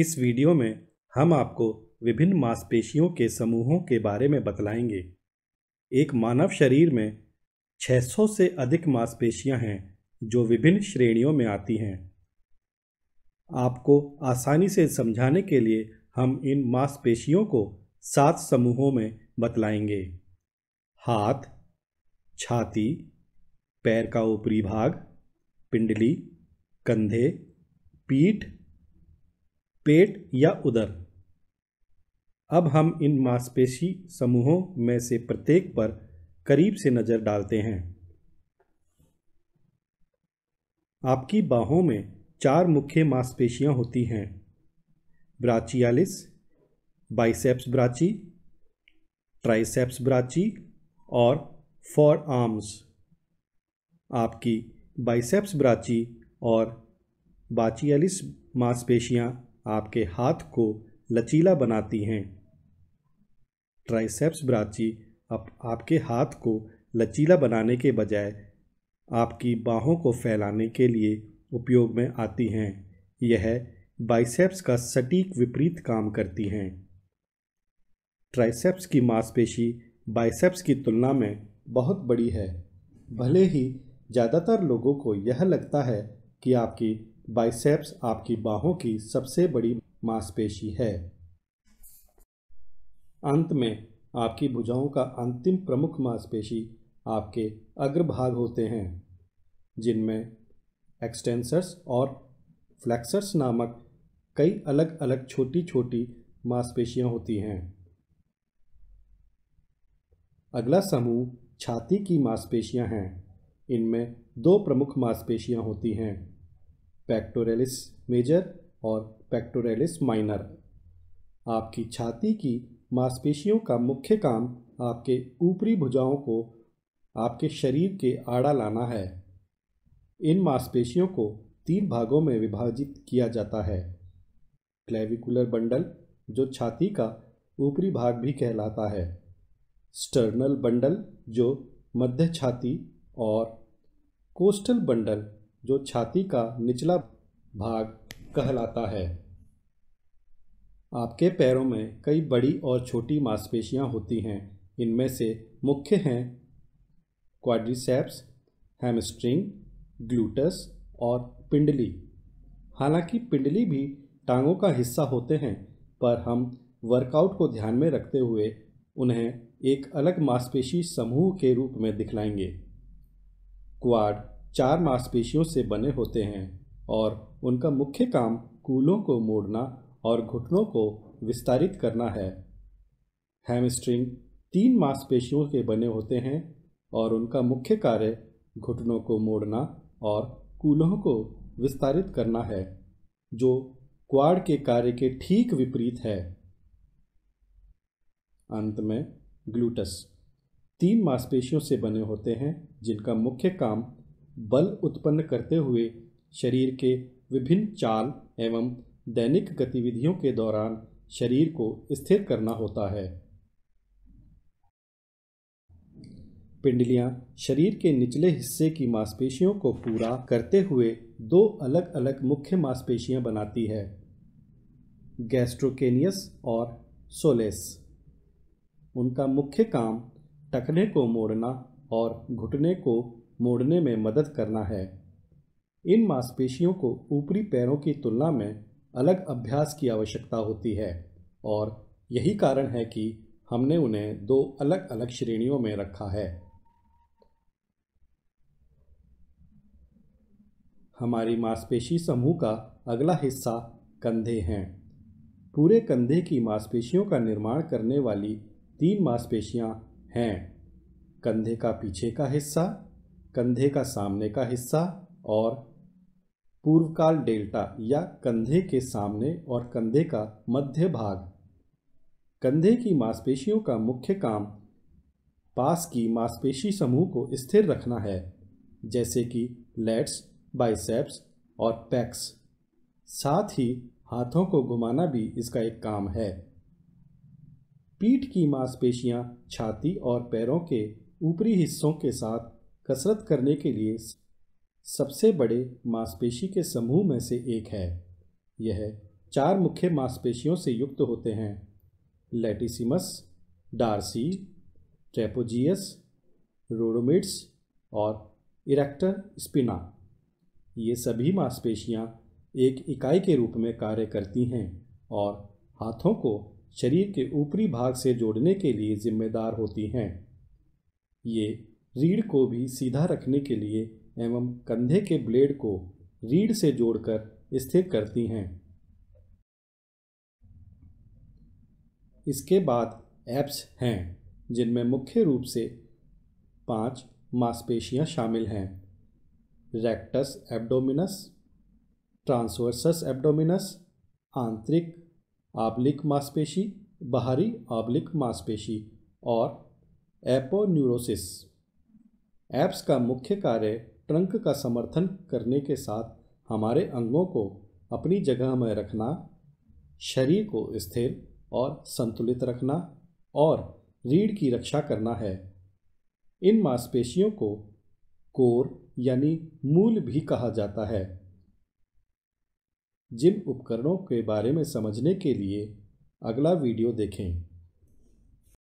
इस वीडियो में हम आपको विभिन्न मांसपेशियों के समूहों के बारे में बतलाएंगे एक मानव शरीर में 600 से अधिक मांसपेशियां हैं जो विभिन्न श्रेणियों में आती हैं आपको आसानी से समझाने के लिए हम इन मांसपेशियों को सात समूहों में बतलाएंगे हाथ छाती पैर का ऊपरी भाग पिंडली कंधे पीठ पेट या उदर अब हम इन मांसपेशी समूहों में से प्रत्येक पर करीब से नज़र डालते हैं आपकी बाहों में चार मुख्य मांसपेशियां होती हैं brachialis biceps brachii triceps brachii और फॉर आर्म्स आपकी बाइसेप्स ब्राची और बाचियालिस मांसपेशियां आपके हाथ को लचीला बनाती हैं ट्राइसेप्स ब्राची आप, आपके हाथ को लचीला बनाने के बजाय आपकी बाहों को फैलाने के लिए उपयोग में आती हैं यह बाइसेप्स का सटीक विपरीत काम करती हैं ट्राइसेप्स की मांसपेशी बाइसेप्स की तुलना में बहुत बड़ी है भले ही ज़्यादातर लोगों को यह लगता है कि आपकी बाइसेप्स आपकी बाहों की सबसे बड़ी मांसपेशी है अंत में आपकी भुजाओं का अंतिम प्रमुख मांसपेशी आपके अग्रभाग होते हैं जिनमें एक्सटेंसर्स और फ्लैक्सर्स नामक कई अलग अलग छोटी छोटी मांसपेशियां होती हैं अगला समूह छाती की मांसपेशियां हैं इनमें दो प्रमुख मांसपेशियां होती हैं पैक्टोरेलिस मेजर और पैक्टोरेलिस माइनर आपकी छाती की मांसपेशियों का मुख्य काम आपके ऊपरी भुजाओं को आपके शरीर के आड़ा लाना है इन मांसपेशियों को तीन भागों में विभाजित किया जाता है क्लेविकुलर बंडल जो छाती का ऊपरी भाग भी कहलाता है स्टर्नल बंडल जो मध्य छाती और कोस्टल बंडल जो छाती का निचला भाग कहलाता है आपके पैरों में कई बड़ी और छोटी मांसपेशियां होती हैं इनमें से मुख्य हैं क्वाड्रिसेप्स हैमस्ट्रिंग ग्लूटस और पिंडली हालांकि पिंडली भी टांगों का हिस्सा होते हैं पर हम वर्कआउट को ध्यान में रखते हुए उन्हें एक अलग मांसपेशी समूह के रूप में दिखलाएंगे क्वाड चार मांसपेशियों से बने होते हैं और उनका मुख्य काम कूलों को मोड़ना और घुटनों को विस्तारित करना है हैमस्ट्रिंग तीन मांसपेशियों के बने होते हैं और उनका मुख्य कार्य घुटनों को मोड़ना और कूलों को विस्तारित करना है जो क्वाड के कार्य के ठीक विपरीत है अंत में ग्लूटस तीन मांसपेशियों से बने होते हैं जिनका मुख्य काम बल उत्पन्न करते हुए शरीर के विभिन्न चाल एवं दैनिक गतिविधियों के दौरान शरीर को स्थिर करना होता है पिंडलियां शरीर के निचले हिस्से की मांसपेशियों को पूरा करते हुए दो अलग अलग मुख्य मांसपेशियां बनाती है गैस्ट्रोकेनियस और सोलेस उनका मुख्य काम टखने को मोड़ना और घुटने को मोड़ने में मदद करना है इन मांसपेशियों को ऊपरी पैरों की तुलना में अलग अभ्यास की आवश्यकता होती है और यही कारण है कि हमने उन्हें दो अलग अलग श्रेणियों में रखा है हमारी मांसपेशी समूह का अगला हिस्सा कंधे हैं पूरे कंधे की मांसपेशियों का निर्माण करने वाली तीन मांसपेशियां हैं कंधे का पीछे का हिस्सा कंधे का सामने का हिस्सा और पूर्वकाल डेल्टा या कंधे के सामने और कंधे का मध्य भाग कंधे की मांसपेशियों का मुख्य काम पास की मांसपेशी समूह को स्थिर रखना है जैसे कि लेट्स बाइसेप्स और पैक्स साथ ही हाथों को घुमाना भी इसका एक काम है पीठ की मांसपेशियां छाती और पैरों के ऊपरी हिस्सों के साथ कसरत करने के लिए सबसे बड़े मांसपेशी के समूह में से एक है यह चार मुख्य मांसपेशियों से युक्त होते हैं लेटिसिमस डार्सी ट्रेपोजियस रोडोमिट्स और इरेक्टर स्पिना ये सभी मांसपेशियाँ एक इकाई के रूप में कार्य करती हैं और हाथों को शरीर के ऊपरी भाग से जोड़ने के लिए जिम्मेदार होती हैं ये रीढ़ को भी सीधा रखने के लिए एवं कंधे के ब्लेड को रीढ़ से जोड़कर स्थिर करती हैं इसके बाद एप्स हैं जिनमें मुख्य रूप से पांच मांसपेशियां शामिल हैं रेक्टस एब्डोमिनस ट्रांसवर्सस एब्डोमिनस आंतरिक आबलिक मांसपेशी बाहरी आबलिक मांसपेशी और एपोन्यूरोसिस ऐप्स का मुख्य कार्य ट्रंक का समर्थन करने के साथ हमारे अंगों को अपनी जगह में रखना शरीर को स्थिर और संतुलित रखना और रीढ़ की रक्षा करना है इन मांसपेशियों को कोर यानी मूल भी कहा जाता है जिम उपकरणों के बारे में समझने के लिए अगला वीडियो देखें